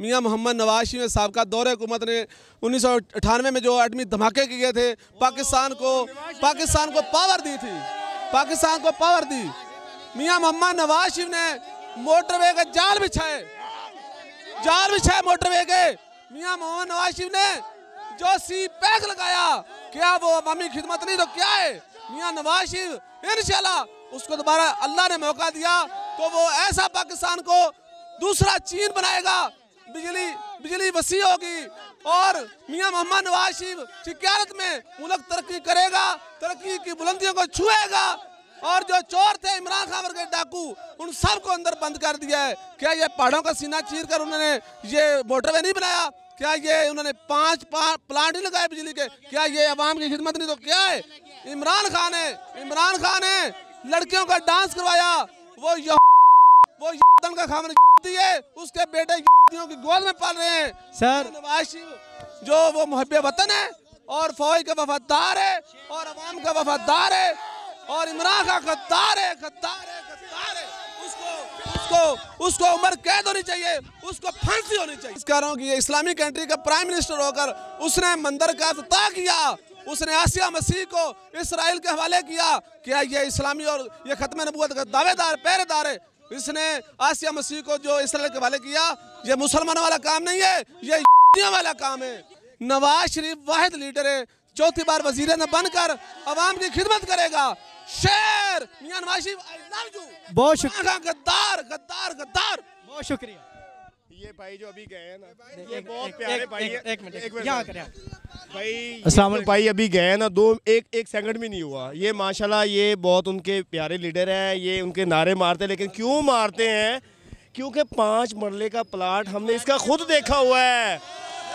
मियाँ मोहम्मद नवाशी में सबका दौर हुकूमत ने उन्नीस में जो एटमी धमाके किए थे पाकिस्तान को पाकिस्तान को पावर दी थी पाकिस्तान को पावर दी मियाँ मोहम्मद नवाज शरीफ ने मोटरवे के जाल बिछाए जाल बिछाए मोटरवे के मियाँ मोहम्मद नवाज शरीफ ने जो सी पैक लगाया क्या वो अवामी खिदमत नहीं तो क्या है मियाँ नवाज शरीफ इनशाला उसको दोबारा अल्लाह ने मौका दिया तो वो ऐसा पाकिस्तान को दूसरा चीन बनाएगा बिजली बिजली वसी होगी और मियां मोहम्मद नवाज शरीफ की में मुल्क तरक्की करेगा तरक्की की बुलंदियों को छुएगा और जो चोर थे इमरान खान वर्ग डाकू उन सब को अंदर बंद कर दिया है क्या ये पहाड़ों का सीना चीर कर उन्होंने ये मोटर नहीं बनाया क्या ये उन्होंने पांच प्लांट ही लगाए बिजली के क्या ये आवाम की खिदमत नहीं तो क्या है इमरान खान है इमरान खान है लड़कियों का डांस करवाया वो वो यदन का खामन है उसके बेटे की गोद में पाल रहे हैं सर नवाज जो वो मुहब वतन है और फौज का वफादार है और अवाम का वफादार है और इमरान का खतार है खतार है खतार है उसको उसको उसको उम्र कैद होनी चाहिए उसको फांसी होनी चाहिए कह रहा हूँ कि इस्लामी कंट्री का प्राइम मिनिस्टर होकर उसने मंदिर का अफ्ताह किया उसने आसिया मसीह को इसराइल के हवाले किया क्या ये इस्लामी और ये खत्म नबूत का दावेदार पहरेदार है इसने आसिया मसीह को जो इसराइल के हवाले किया ये मुसलमान वाला काम नहीं है ये वाला काम है नवाज शरीफ वाहिद लीडर है चौथी बार वजीर बनकर आवाम की खिदमत करेगा शेर मियाँ नवाज शरीफ बहुत शुक्रिया हाँ, गद्दार गद्दार गद्दार बहुत शुक्रिया ये भाई जो अभी गए हैं ना भाई भाई अभी गए ना दो एक एक सेकंड भी नहीं हुआ ये माशाल्लाह ये बहुत उनके प्यारे लीडर हैं ये उनके नारे मारते हैं लेकिन क्यों मारते हैं क्योंकि पांच मरले का प्लाट हमने इसका खुद देखा हुआ है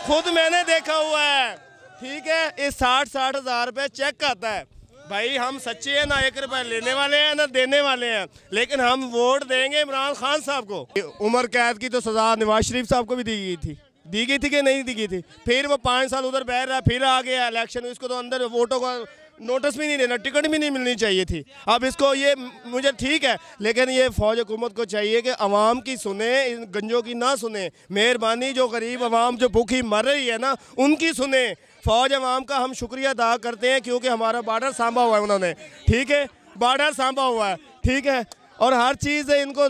खुद मैंने देखा हुआ है ठीक है ये साठ साठ हज़ार रुपये चेक आता है भाई हम सच्चे हैं ना एक रुपया लेने वाले हैं ना देने वाले हैं लेकिन हम वोट देंगे इमरान खान साहब को उमर कैद की तो सजा नवाज शरीफ साहब को भी दी गई थी दी गई थी कि नहीं दी गई थी फिर वो पाँच साल उधर बह रहा फिर आ गया इलेक्शन इसको तो अंदर वोटों का नोटिस भी नहीं देना टिकट भी नहीं मिलनी चाहिए थी अब इसको ये मुझे ठीक है लेकिन ये फौज हुकूमत को चाहिए कि आवाम की सुने इन गंजों की ना सुने मेहरबानी जो गरीब आवाम जो भूखी मर रही है ना उनकी सुने फ़ौज अवाम का हम शुक्रिया अदा करते हैं क्योंकि हमारा बार्डर सांभा हुआ है उन्होंने ठीक है बार्डर सांभा हुआ है ठीक है और हर चीज़ इनको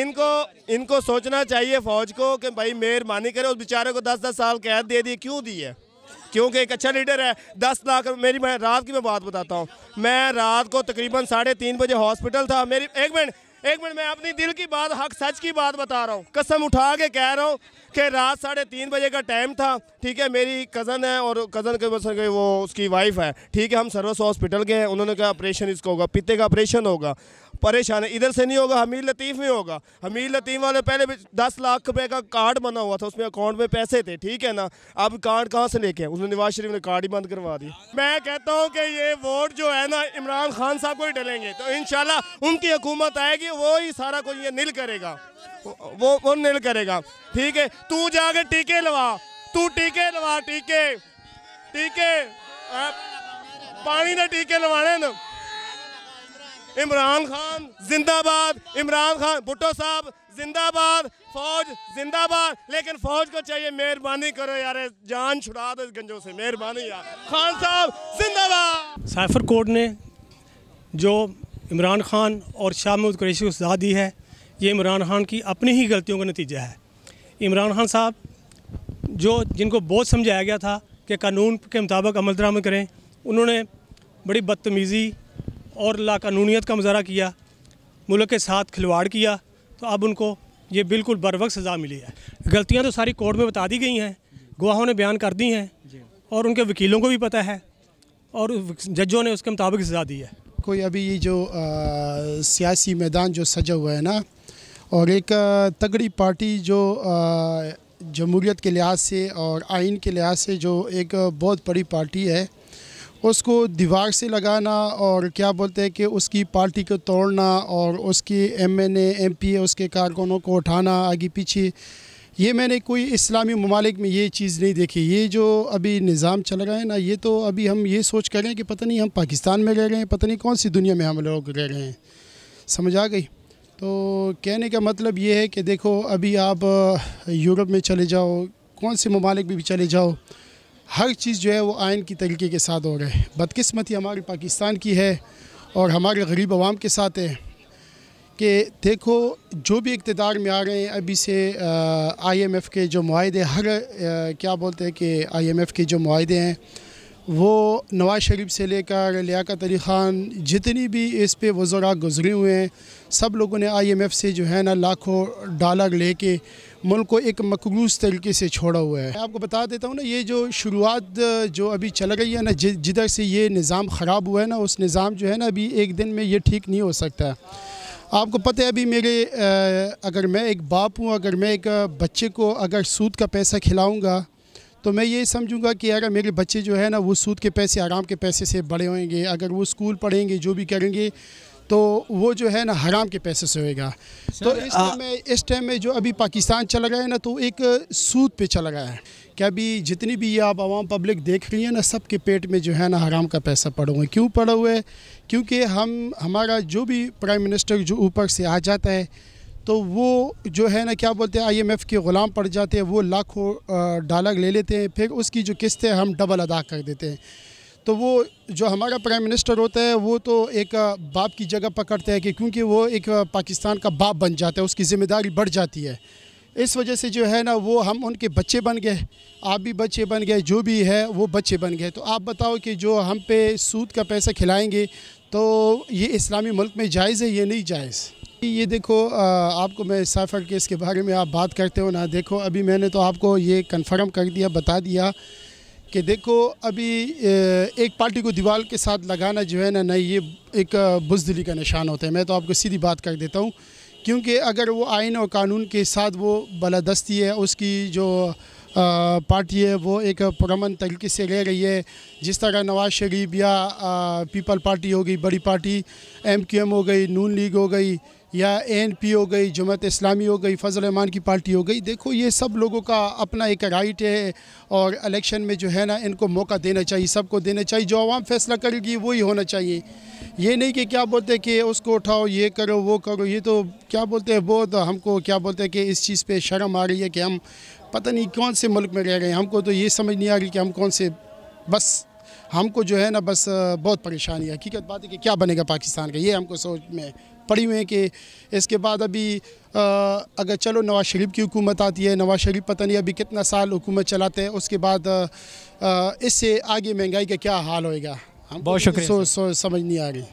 इनको इनको सोचना चाहिए फ़ौज को कि भाई मेहरबानी करे उस बेचारे को दस दस साल कैद दे दी क्यों दी है क्योंकि एक अच्छा लीडर है दस लाख मेरी मैं रात की मैं बात बताता हूँ मैं रात को तकरीबन साढ़े तीन बजे हॉस्पिटल था मेरी एक मिनट एक मिनट मैं अपनी दिल की बात हक सच की बात बता रहा हूँ कसम उठा के कह रहा हूँ कि रात साढ़े तीन बजे का टाइम था ठीक है मेरी कज़न है और कज़न के, बस वो उसकी वाइफ है ठीक है हम सर्वस हॉस्पिटल गए हैं उन्होंने कहा ऑपरेशन इसको होगा पिते का ऑपरेशन होगा परेशान है इधर से नहीं होगा हमीर लतीफ़ में होगा हमीर लतीफ़ वाले पहले भी दस लाख रुपए का कार्ड बना हुआ था उसमें अकाउंट में पैसे थे ठीक है ना अब कार्ड कहाँ से लेके उसने नवाज शरीफ ने कार्ड ही बंद करवा दी मैं कहता हूँ कि ये वोट जो है ना इमरान खान साहब को ही डलेंगे तो इन उनकी हुकूमत आएगी वो ही सारा कुछ ये नील करेगा वो वो नील करेगा ठीक है तू जाके टीके लवा तू टीके लवा टीके टीके पानी ने टीके लवाने ना इमरान खान जिंदाबाद इमरान खान भुट्टो साहब जिंदाबाद फौज जिंदाबाद लेकिन फौज को चाहिए मेहरबानी करो यार जान छुड़ा दो इस गंजों से मेहरबानी यार खान साहब जिंदाबाद साइफर कोर्ट ने जो इमरान खान और शाह महमूद कुरैशी को सजा दी है ये इमरान खान की अपनी ही गलतियों का नतीजा है इमरान खान साहब जो जिनको बहुत समझाया गया था कि कानून के मुताबिक अमल दरामद करें उन्होंने बड़ी बदतमीज़ी और लाकानूनीत का मुजहरा किया मुल्क के साथ खिलवाड़ किया तो अब उनको ये बिल्कुल बर वक्त सज़ा मिली है गलतियाँ तो सारी कोर्ट में बता दी गई हैं गवाहों ने बयान कर दी हैं और उनके वकीलों को भी पता है और जजों ने उसके मुताबिक सज़ा दी है कोई अभी ये जो आ, सियासी मैदान जो सजा हुआ है ना और एक तगड़ी पार्टी जो जमहूरीत के लिहाज से और आइन के लिहाज से जो एक बहुत बड़ी पार्टी है उसको दीवार से लगाना और क्या बोलते हैं कि उसकी पार्टी को तोड़ना और उसकी M N M P A उसके कारकुनों को उठाना आगे पीछे ये मैंने कोई इस्लामी ममालिक में ये चीज़ नहीं देखी ये जो अभी निज़ाम चल रहा है ना ये तो अभी हम ये सोच कर रहे हैं कि पता नहीं हम पाकिस्तान में रह रहे हैं पता नहीं कौन सी दुनिया में हम लोग रह रहे हैं समझ आ गई तो कहने का मतलब ये है कि देखो अभी आप यूरोप में चले जाओ कौन से ममालिक में भी चले जाओ हर चीज़ जो है वो आयन की तरीके के साथ हो रहे हैं बदकस्मती हमारी पाकिस्तान की है और हमारे गरीब आवाम के साथ है कि देखो जो भी इकतदार में आ रहे हैं अभी से आई एम एफ़ के जो माहे हर आ, क्या बोलते हैं कि आई एम एफ़ के जो माहे हैं वो नवाज़ शरीफ से लेकर लियाकत अली ख़ान जितनी भी इस पर वज़रा गुजरे हुए हैं सब लोगों ने आई एम एफ़ से जो है ना लाखों डॉलर लेके मुल्क को एक मकबूज तरीके से छोड़ा हुआ है आपको बता देता हूँ ना ये जो शुरुआत जो अभी चल रही है ना जिधर से ये निज़ाम ख़राब हुआ है ना उस निज़ाम जो है ना अभी एक दिन में ये ठीक नहीं हो सकता है आपको पता है अभी मेरे अगर मैं एक बाप हूँ अगर मैं एक बच्चे को अगर सूद का पैसा खिलाऊँगा तो मैं ये समझूंगा कि अगर मेरे बच्चे जो है ना वो सूद के पैसे आराम के पैसे से बड़े होंगे अगर वो स्कूल पढ़ेंगे जो भी करेंगे तो वो जो है ना हराम के पैसे से होएगा तो इस टाइम में इस टाइम में जो अभी पाकिस्तान चला गया है ना तो एक सूद पे चला गया है क्या अभी जितनी भी ये आप आवाम पब्लिक देख रही है ना सबके पेट में जो है ना हराम का पैसा पड़ा हुआ है क्यों पड़ा हुआ है क्योंकि हम हमारा जो भी प्राइम मिनिस्टर जो ऊपर से आ जाता है तो वो जो है ना क्या बोलते हैं आईएमएफ के ग़ुलाम पड़ जाते हैं वो लाखों डॉलर ले लेते हैं फिर उसकी जो किस्त है हम डबल अदा कर देते हैं तो वो जो हमारा प्राइम मिनिस्टर होता है वो तो एक बाप की जगह पकड़ते हैं कि क्योंकि वो एक पाकिस्तान का बाप बन जाता है उसकी ज़िम्मेदारी बढ़ जाती है इस वजह से जो है ना वो हम उनके बच्चे बन गए आप भी बच्चे बन गए जो भी है वो बच्चे बन गए तो आप बताओ कि जो हम पे सूद का पैसा खिलाएंगे तो ये इस्लामी मुल्क में जायज़ है ये नहीं जायज़ ये देखो आपको मैं साइफर केस के बारे में आप बात करते हो ना देखो अभी मैंने तो आपको ये कन्फर्म कर दिया बता दिया कि देखो अभी एक पार्टी को दीवार के साथ लगाना जो है ना नहीं ये एक बुजदिली का निशान होता है मैं तो आपको सीधी बात कर देता हूँ क्योंकि अगर वो आइन और कानून के साथ वो बलादस्ती है उसकी जो पार्टी है वो एक पुरमन तरीके से रह रही है जिस तरह नवाज़ शरीफ या पीपल पार्टी हो गई बड़ी पार्टी एम क्यू एम हो गई नून लीग हो गई या एन पी हो गई जमत इस्लामी हो गई फजल रहमान की पार्टी हो गई देखो ये सब लोगों का अपना एक राइट है और इलेक्शन में जो है ना इनको मौका देना चाहिए सबको देना चाहिए जो आवाम फैसला करेगी वही होना चाहिए ये नहीं कि क्या बोलते कि उसको उठाओ ये करो वो करो ये तो क्या बोलते हैं बहुत तो हमको क्या बोलते हैं कि इस चीज़ पर शर्म आ रही है कि हम पता नहीं कौन से मुल्क में रह रहे हैं हमको तो ये समझ नहीं आ रही कि हम कौन से बस हमको जो है ना बस बहुत परेशानी है हकीकत बात है कि क्या बनेगा पाकिस्तान का ये हमको सोच में पड़ी हुई है कि इसके बाद अभी आ, अगर चलो नवाज़ शरीफ की हुकूमत आती है नवाज़ शरीफ पता नहीं अभी कितना साल हुकूमत चलाते हैं उसके बाद इससे आगे महंगाई का क्या हाल होएगा बहुत तो शुक्रिया सो, सो समझ नहीं आ रही